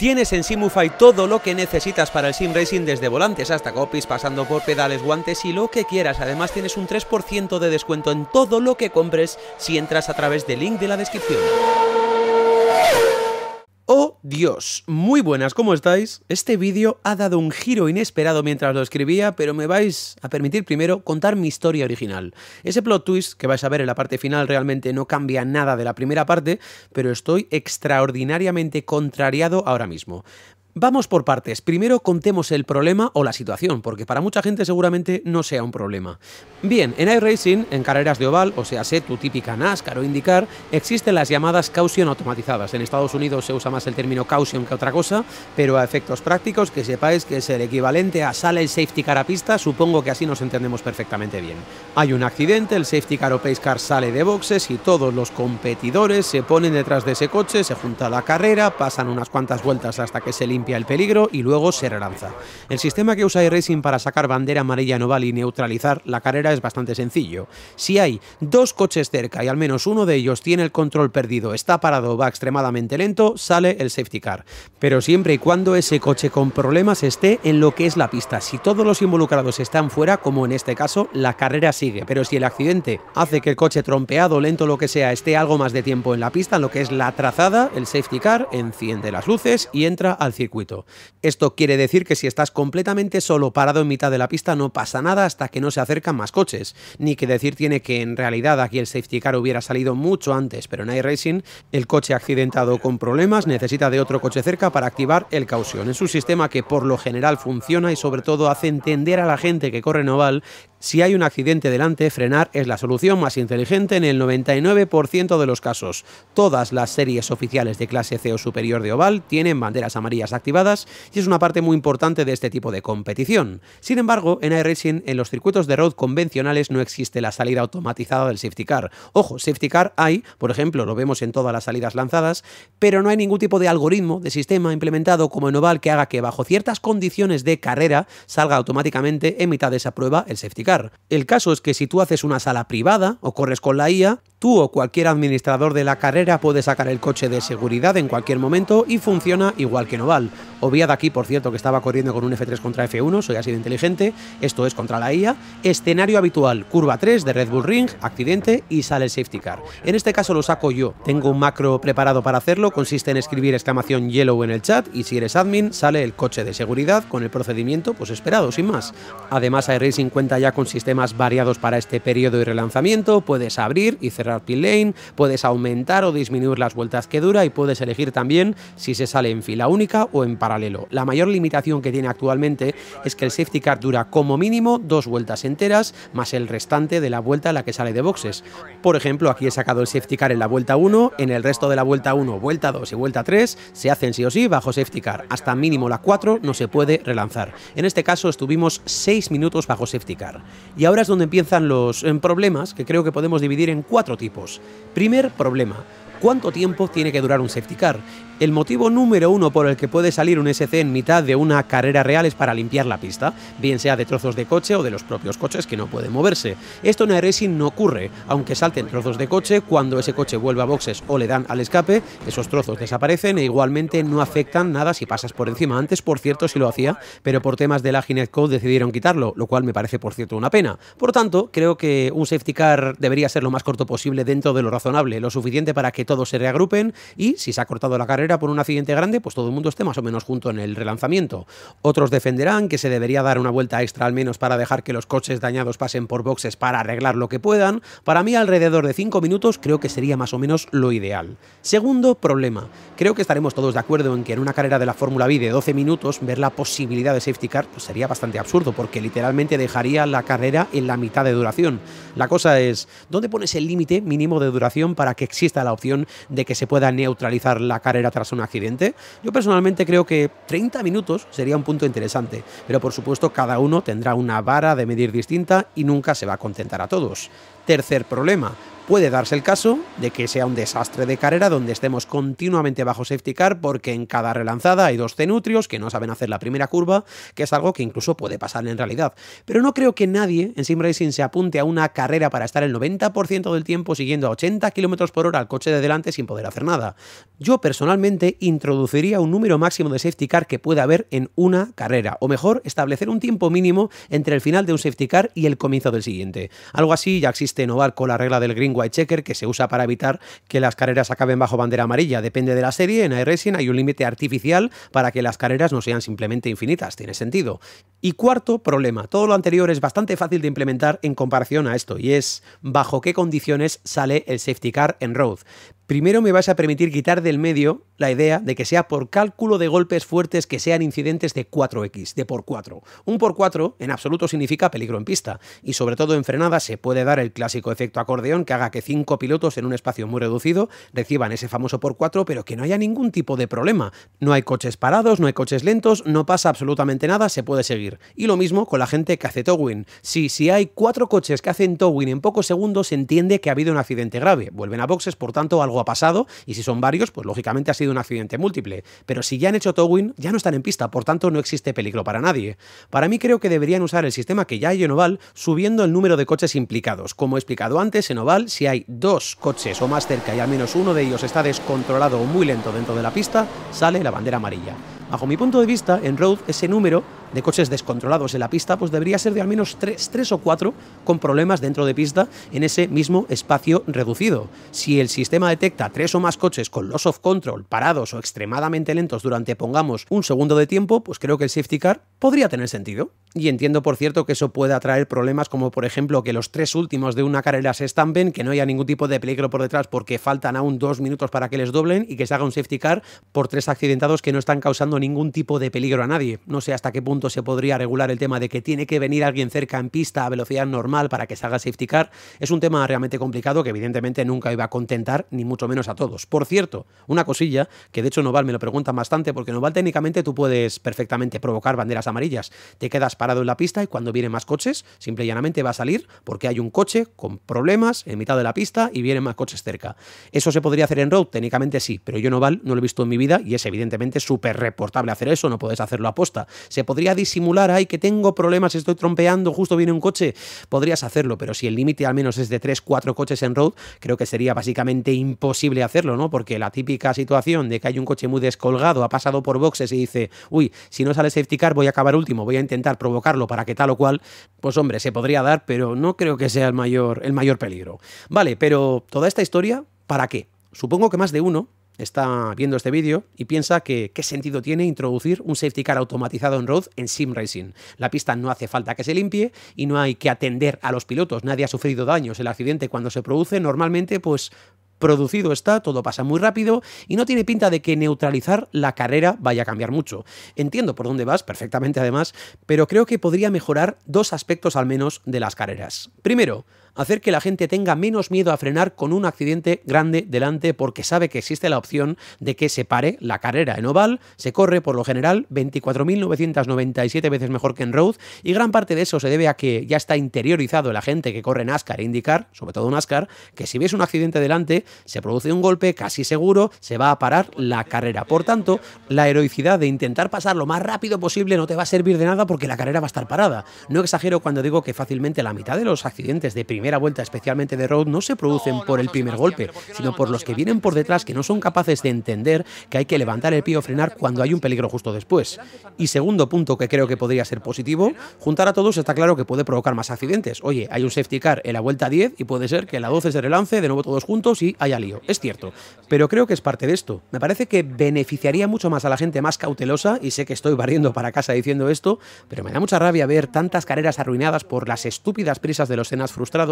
Tienes en Simufy todo lo que necesitas para el sim racing desde volantes hasta copies, pasando por pedales, guantes y lo que quieras. Además tienes un 3% de descuento en todo lo que compres si entras a través del link de la descripción. Oh Dios, muy buenas, ¿cómo estáis? Este vídeo ha dado un giro inesperado mientras lo escribía, pero me vais a permitir primero contar mi historia original. Ese plot twist que vais a ver en la parte final realmente no cambia nada de la primera parte, pero estoy extraordinariamente contrariado ahora mismo. Vamos por partes. Primero contemos el problema o la situación, porque para mucha gente seguramente no sea un problema. Bien, en iRacing, en carreras de oval, o sea, sé tu típica NASCAR o indicar existen las llamadas caution automatizadas. En Estados Unidos se usa más el término caution que otra cosa, pero a efectos prácticos que sepáis que es el equivalente a sale el safety car a pista, supongo que así nos entendemos perfectamente bien. Hay un accidente, el safety car o pace car sale de boxes y todos los competidores se ponen detrás de ese coche, se junta la carrera, pasan unas cuantas vueltas hasta que se limpia limpia el peligro y luego se relanza. El sistema que usa iRacing para sacar bandera amarilla no vale y neutralizar la carrera es bastante sencillo. Si hay dos coches cerca y al menos uno de ellos tiene el control perdido, está parado o va extremadamente lento, sale el safety car. Pero siempre y cuando ese coche con problemas esté en lo que es la pista, si todos los involucrados están fuera, como en este caso, la carrera sigue. Pero si el accidente hace que el coche trompeado, lento, lo que sea, esté algo más de tiempo en la pista, en lo que es la trazada, el safety car enciende las luces y entra al circuito. Esto quiere decir que si estás completamente solo parado en mitad de la pista no pasa nada hasta que no se acercan más coches, ni que decir tiene que en realidad aquí el safety car hubiera salido mucho antes, pero en iRacing el coche accidentado con problemas necesita de otro coche cerca para activar el caución. Es un sistema que por lo general funciona y sobre todo hace entender a la gente que corre en oval si hay un accidente delante, frenar es la solución más inteligente en el 99% de los casos. Todas las series oficiales de clase C o superior de oval tienen banderas amarillas activadas y es una parte muy importante de este tipo de competición. Sin embargo, en iRacing, en los circuitos de road convencionales no existe la salida automatizada del safety car. Ojo, safety car hay, por ejemplo, lo vemos en todas las salidas lanzadas, pero no hay ningún tipo de algoritmo, de sistema implementado como en oval que haga que bajo ciertas condiciones de carrera salga automáticamente en mitad de esa prueba el safety car. El caso es que si tú haces una sala privada o corres con la IA, Tú o cualquier administrador de la carrera puede sacar el coche de seguridad en cualquier momento y funciona igual que Noval. de aquí, por cierto, que estaba corriendo con un F3 contra F1, soy así de inteligente, esto es contra la IA. Escenario habitual, curva 3 de Red Bull Ring, accidente y sale el safety car. En este caso lo saco yo. Tengo un macro preparado para hacerlo, consiste en escribir exclamación yellow en el chat y si eres admin sale el coche de seguridad con el procedimiento pues esperado, sin más. Además, iRacing cuenta ya con sistemas variados para este periodo y relanzamiento, puedes abrir y cerrar lane, puedes aumentar o disminuir las vueltas que dura y puedes elegir también si se sale en fila única o en paralelo. La mayor limitación que tiene actualmente es que el safety car dura como mínimo dos vueltas enteras más el restante de la vuelta a la que sale de boxes. Por ejemplo, aquí he sacado el safety car en la vuelta 1, en el resto de la vuelta 1, vuelta 2 y vuelta 3 se hacen sí o sí bajo safety car. Hasta mínimo la 4 no se puede relanzar. En este caso estuvimos 6 minutos bajo safety car. Y ahora es donde empiezan los em, problemas que creo que podemos dividir en cuatro tipos. Primer problema, cuánto tiempo tiene que durar un safety car. El motivo número uno por el que puede salir un SC en mitad de una carrera real es para limpiar la pista, bien sea de trozos de coche o de los propios coches que no pueden moverse. Esto en iRacing no ocurre, aunque salten trozos de coche, cuando ese coche vuelve a boxes o le dan al escape, esos trozos desaparecen e igualmente no afectan nada si pasas por encima. Antes, por cierto, sí lo hacía, pero por temas de la Ginet decidieron quitarlo, lo cual me parece, por cierto, una pena. Por tanto, creo que un safety car debería ser lo más corto posible dentro de lo razonable, lo suficiente para que todos se reagrupen y si se ha cortado la carrera por un accidente grande, pues todo el mundo esté más o menos junto en el relanzamiento. Otros defenderán que se debería dar una vuelta extra al menos para dejar que los coches dañados pasen por boxes para arreglar lo que puedan. Para mí alrededor de 5 minutos creo que sería más o menos lo ideal. Segundo problema, creo que estaremos todos de acuerdo en que en una carrera de la Fórmula B de 12 minutos ver la posibilidad de safety car pues sería bastante absurdo porque literalmente dejaría la carrera en la mitad de duración. La cosa es, ¿dónde pones el límite mínimo de duración para que exista la opción de que se pueda neutralizar la carrera tras un accidente? Yo personalmente creo que 30 minutos sería un punto interesante, pero por supuesto cada uno tendrá una vara de medir distinta y nunca se va a contentar a todos. Tercer problema, Puede darse el caso de que sea un desastre de carrera donde estemos continuamente bajo safety car porque en cada relanzada hay dos cenutrios que no saben hacer la primera curva, que es algo que incluso puede pasar en realidad. Pero no creo que nadie en Sim Racing se apunte a una carrera para estar el 90% del tiempo siguiendo a 80 km por hora al coche de delante sin poder hacer nada. Yo personalmente introduciría un número máximo de safety car que puede haber en una carrera, o mejor, establecer un tiempo mínimo entre el final de un safety car y el comienzo del siguiente. Algo así ya existe en Oval con la regla del Green checker que se usa para evitar que las carreras acaben bajo bandera amarilla. Depende de la serie, en iRacing hay un límite artificial para que las carreras no sean simplemente infinitas, tiene sentido. Y cuarto problema, todo lo anterior es bastante fácil de implementar en comparación a esto, y es bajo qué condiciones sale el safety car en road. Primero me vas a permitir quitar del medio la idea de que sea por cálculo de golpes fuertes que sean incidentes de 4x, de por 4. Un por 4 en absoluto significa peligro en pista, y sobre todo en frenada se puede dar el clásico efecto acordeón que haga que cinco pilotos en un espacio muy reducido reciban ese famoso por 4, pero que no haya ningún tipo de problema. No hay coches parados, no hay coches lentos, no pasa absolutamente nada, se puede seguir. Y lo mismo con la gente que hace towing. Si, si hay cuatro coches que hacen towing en pocos segundos, se entiende que ha habido un accidente grave. Vuelven a boxes, por tanto, algo ha pasado y si son varios, pues lógicamente ha sido un accidente múltiple. Pero si ya han hecho towing, ya no están en pista, por tanto no existe peligro para nadie. Para mí creo que deberían usar el sistema que ya hay en Oval subiendo el número de coches implicados. Como he explicado antes, en Oval si hay dos coches o más cerca y al menos uno de ellos está descontrolado o muy lento dentro de la pista, sale la bandera amarilla. Bajo mi punto de vista, en Road ese número de coches descontrolados en la pista, pues debería ser de al menos tres, o cuatro con problemas dentro de pista en ese mismo espacio reducido. Si el sistema detecta tres o más coches con loss of control, parados o extremadamente lentos durante, pongamos, un segundo de tiempo, pues creo que el safety car podría tener sentido. Y entiendo, por cierto, que eso puede traer problemas como, por ejemplo, que los tres últimos de una carrera se estampen, que no haya ningún tipo de peligro por detrás porque faltan aún dos minutos para que les doblen y que se haga un safety car por tres accidentados que no están causando ningún tipo de peligro a nadie. No sé hasta qué punto se podría regular el tema de que tiene que venir alguien cerca en pista a velocidad normal para que se haga safety car, es un tema realmente complicado que evidentemente nunca iba a contentar, ni mucho menos a todos. Por cierto, una cosilla, que de hecho Noval me lo pregunta bastante, porque Noval técnicamente tú puedes perfectamente provocar banderas amarillas. Te quedas parado en la pista y cuando vienen más coches, simple y llanamente va a salir porque hay un coche con problemas en mitad de la pista y vienen más coches cerca. ¿Eso se podría hacer en road? Técnicamente sí, pero yo Noval no lo he visto en mi vida y es evidentemente súper reportable hacer eso, no puedes hacerlo a posta. Se podría disimular, ay, que tengo problemas, estoy trompeando, justo viene un coche, podrías hacerlo, pero si el límite al menos es de 3, 4 coches en road, creo que sería básicamente imposible hacerlo, ¿no? Porque la típica situación de que hay un coche muy descolgado, ha pasado por boxes y dice, uy, si no sale safety car voy a acabar último, voy a intentar provocarlo para que tal o cual, pues hombre, se podría dar, pero no creo que sea el mayor, el mayor peligro. Vale, pero toda esta historia, ¿para qué? Supongo que más de uno está viendo este vídeo y piensa que qué sentido tiene introducir un safety car automatizado en road en sim racing. La pista no hace falta que se limpie y no hay que atender a los pilotos, nadie ha sufrido daños, el accidente cuando se produce normalmente pues producido está, todo pasa muy rápido y no tiene pinta de que neutralizar la carrera vaya a cambiar mucho. Entiendo por dónde vas, perfectamente además, pero creo que podría mejorar dos aspectos al menos de las carreras. Primero, hacer que la gente tenga menos miedo a frenar con un accidente grande delante porque sabe que existe la opción de que se pare la carrera. En oval se corre por lo general 24.997 veces mejor que en road y gran parte de eso se debe a que ya está interiorizado la gente que corre en Ascar e indicar, sobre todo en Ascar, que si ves un accidente delante se produce un golpe casi seguro, se va a parar la carrera. Por tanto, la heroicidad de intentar pasar lo más rápido posible no te va a servir de nada porque la carrera va a estar parada. No exagero cuando digo que fácilmente la mitad de los accidentes de primera primera vuelta, especialmente de Road, no se producen por el primer golpe, sino por los que vienen por detrás que no son capaces de entender que hay que levantar el pie o frenar cuando hay un peligro justo después. Y segundo punto que creo que podría ser positivo, juntar a todos está claro que puede provocar más accidentes. Oye, hay un safety car en la vuelta 10 y puede ser que la 12 se relance de nuevo todos juntos y haya lío. Es cierto, pero creo que es parte de esto. Me parece que beneficiaría mucho más a la gente más cautelosa y sé que estoy barriendo para casa diciendo esto, pero me da mucha rabia ver tantas carreras arruinadas por las estúpidas prisas de los cenas frustrados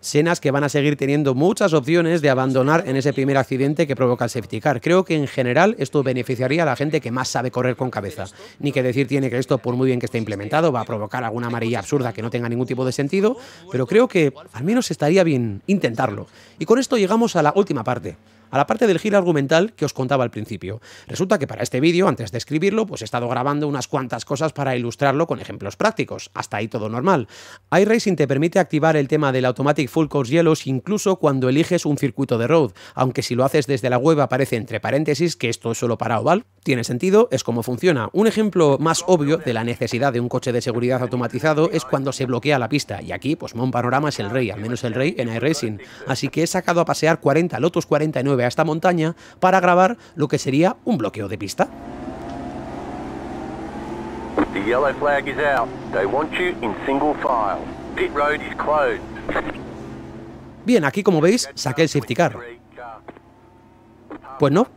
cenas que van a seguir teniendo muchas opciones de abandonar en ese primer accidente que provoca el safety Creo que en general esto beneficiaría a la gente que más sabe correr con cabeza. Ni que decir tiene que esto, por muy bien que esté implementado, va a provocar alguna amarilla absurda que no tenga ningún tipo de sentido, pero creo que al menos estaría bien intentarlo. Y con esto llegamos a la última parte a la parte del giro argumental que os contaba al principio. Resulta que para este vídeo, antes de escribirlo, pues he estado grabando unas cuantas cosas para ilustrarlo con ejemplos prácticos. Hasta ahí todo normal. iRacing te permite activar el tema del Automatic Full Course Yellows incluso cuando eliges un circuito de road, aunque si lo haces desde la web aparece entre paréntesis que esto es solo para oval. Tiene sentido, es como funciona. Un ejemplo más obvio de la necesidad de un coche de seguridad automatizado es cuando se bloquea la pista, y aquí pues Mon Panorama es el rey, al menos el rey en iRacing. Así que he sacado a pasear 40 Lotus 49 a esta montaña para grabar lo que sería un bloqueo de pista. Bien, aquí como veis, saqué el safety car. Pues no,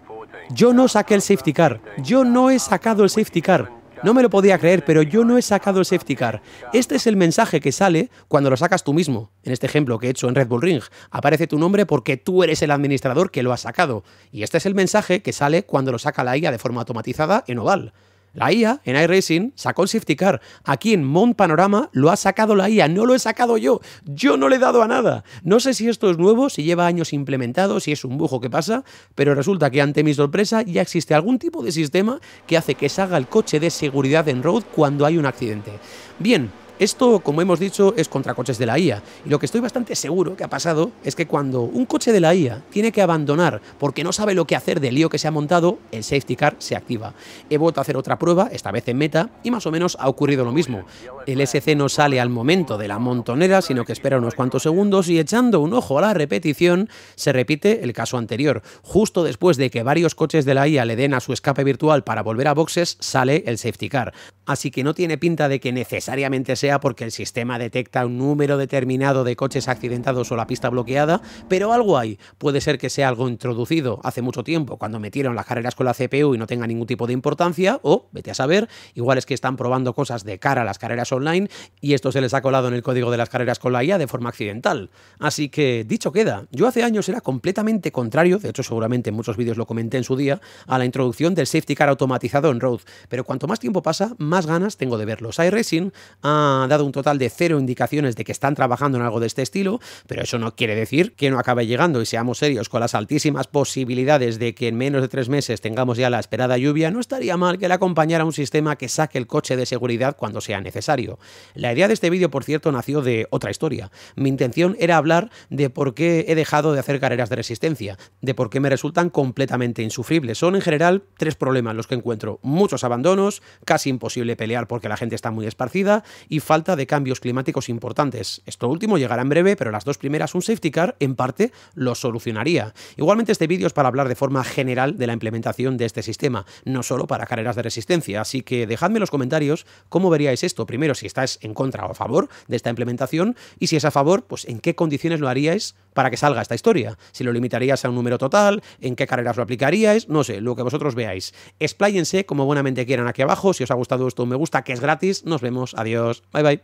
yo no saqué el safety car. Yo no he sacado el safety car. No me lo podía creer, pero yo no he sacado el safety car. Este es el mensaje que sale cuando lo sacas tú mismo. En este ejemplo que he hecho en Red Bull Ring, aparece tu nombre porque tú eres el administrador que lo ha sacado. Y este es el mensaje que sale cuando lo saca la IA de forma automatizada en Oval. La IA en iRacing sacó el safety car. Aquí en Mount Panorama lo ha sacado la IA, no lo he sacado yo. Yo no le he dado a nada. No sé si esto es nuevo, si lleva años implementado, si es un bujo que pasa, pero resulta que ante mi sorpresa ya existe algún tipo de sistema que hace que salga el coche de seguridad en road cuando hay un accidente. Bien, esto, como hemos dicho, es contra coches de la IA. Y lo que estoy bastante seguro que ha pasado es que cuando un coche de la IA tiene que abandonar porque no sabe lo que hacer del lío que se ha montado, el safety car se activa. He vuelto a hacer otra prueba, esta vez en meta, y más o menos ha ocurrido lo mismo. El SC no sale al momento de la montonera, sino que espera unos cuantos segundos y echando un ojo a la repetición, se repite el caso anterior. Justo después de que varios coches de la IA le den a su escape virtual para volver a boxes, sale el safety car. Así que no tiene pinta de que necesariamente sea porque el sistema detecta un número determinado de coches accidentados o la pista bloqueada, pero algo hay. Puede ser que sea algo introducido hace mucho tiempo, cuando metieron las carreras con la CPU y no tenga ningún tipo de importancia, o, vete a saber, igual es que están probando cosas de cara a las carreras online y esto se les ha colado en el código de las carreras con la IA de forma accidental. Así que, dicho queda, yo hace años era completamente contrario, de hecho seguramente en muchos vídeos lo comenté en su día, a la introducción del safety car automatizado en road, pero cuanto más tiempo pasa, más ganas tengo de verlos. iRacing ha dado un total de cero indicaciones de que están trabajando en algo de este estilo, pero eso no quiere decir que no acabe llegando y seamos serios con las altísimas posibilidades de que en menos de tres meses tengamos ya la esperada lluvia, no estaría mal que le acompañara un sistema que saque el coche de seguridad cuando sea necesario. La idea de este vídeo, por cierto, nació de otra historia. Mi intención era hablar de por qué he dejado de hacer carreras de resistencia, de por qué me resultan completamente insufribles. Son en general tres problemas los que encuentro. Muchos abandonos, casi imposible le pelear porque la gente está muy esparcida y falta de cambios climáticos importantes. Esto último llegará en breve, pero las dos primeras, un safety car, en parte lo solucionaría. Igualmente este vídeo es para hablar de forma general de la implementación de este sistema, no solo para carreras de resistencia, así que dejadme en los comentarios cómo veríais esto. Primero, si estáis en contra o a favor de esta implementación y si es a favor, pues en qué condiciones lo haríais para que salga esta historia. Si lo limitarías a un número total, en qué carreras lo aplicaríais, no sé, lo que vosotros veáis. Expláyense como buenamente quieran aquí abajo, si os ha gustado un me gusta, que es gratis. Nos vemos. Adiós. Bye bye.